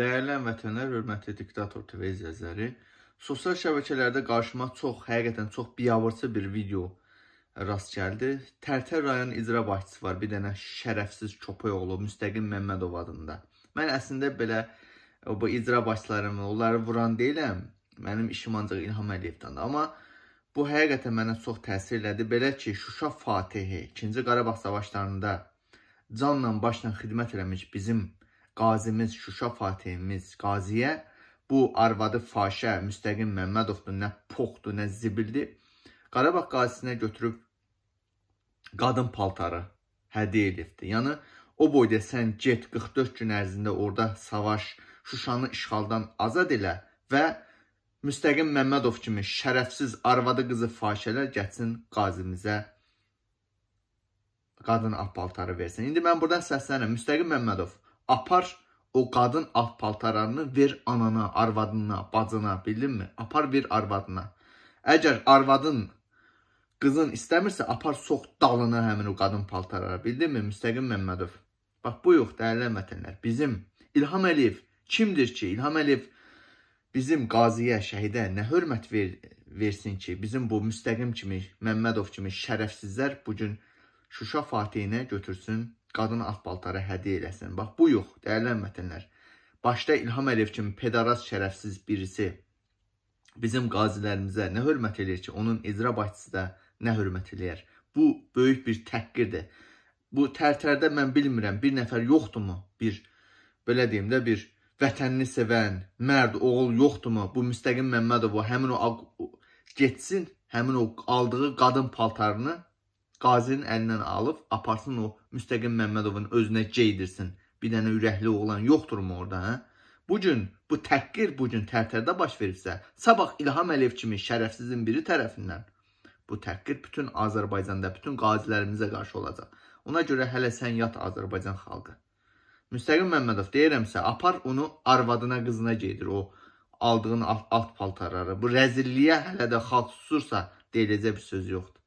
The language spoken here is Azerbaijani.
Dəyərli vətənlər, hörmətli diktator TV izləyiciləri, sosial şəbəkələrdə qarşıma çox, həqiqətən çox biabırçı bir video rast gəldi. Tərtər rayon icra başçısı var, bir dənə şərəfsiz köpək oğlu Müstəqim Məmmədov adında. Mən əslində belə e, bu icra başçılarımı, onları vuran deyiləm. Mənim işim ancaq İlham Əliyevdandır, amma bu həqiqətən mənə çox təsir elədi. Belə ki, Şuşa Fatihi 2-ci Qarabağ savaşlarında canla başla xidmət eləmiş bizim qazimiz, Şuşa fatihimiz Qaziyə bu arvadı Faşə Müstəqim Məmmədovdur, nə poxdur, nə zibildir. Qarabağ qazisinə götürüb qadın paltarı hədiyyə edibdir. Yəni o boyda sən get 44 gün ərzində orada savaş, Şuşanı işğaldan azad elə və Müstəqim Məmmədov kimi şərəfsiz arvadı qızı fahişələr gəlsin qazimizə qadın apaltarı versin. İndi mən buradan səslənirəm. Müstəqim Məmmədov, Apar o qadın alt paltaranını ver anana, arvadına, bacına, bildinmi? Apar ver arvadına. Əgər arvadın qızın istəmirsə, apar sox dalına həmin o qadın paltarara, bildinmi? Müstəqim Məmmədov. Bax, bu yox, dəyərli vətənlər. Bizim İlham Əliyev kimdir ki? İlham Əliyev bizim qaziyə, şəhidə nə hörmət ver, versin ki, bizim bu müstəqim kimi, Məmmədov kimi şərəfsizlər bugün Şuşa fatihini götürsün qadına ağ paltarı hədiyyə eləsin. Bax, bu yox, dəyərli əmmətənlər. Başda İlham Əliyev kimi pedaraz şərəfsiz birisi bizim qazilərimizə nə hörmət eləyir ki, onun icra başçısı da nə hörmət eləyər. Bu, böyük bir təhqirdir. Bu, tərtərdə mən bilmirəm, bir nəfər yoxdurmu? Bir, belə deyim də, bir vətənini sevən, mərd, oğul yoxdurmu? Bu, Müstəqim Məmmədov, həmin o getsin, həmin o aldığı qadın paltarını qazinin əlindən alıb aparsın o Müstəqim Məmmədovun özünə geydirsin. Bir dənə ürəkli oğlan yoxdurmu orada, hə? Bu gün bu təhqir bu gün tərtərdə baş veribsə, sabah İlham Əliyev kimi şərəfsizin biri tərəfindən bu təhqir bütün Azərbaycanda, bütün qazilərimizə qarşı olacaq. Ona görə hələ sən yat Azərbaycan xalqı. Müstəqim Məmmədov deyirəmsə, apar onu arvadına, qızına geydir o aldığın alt, alt paltarları. Bu rəzilliyə hələ də xalq susursa, deyiləcək bir söz yoxdur.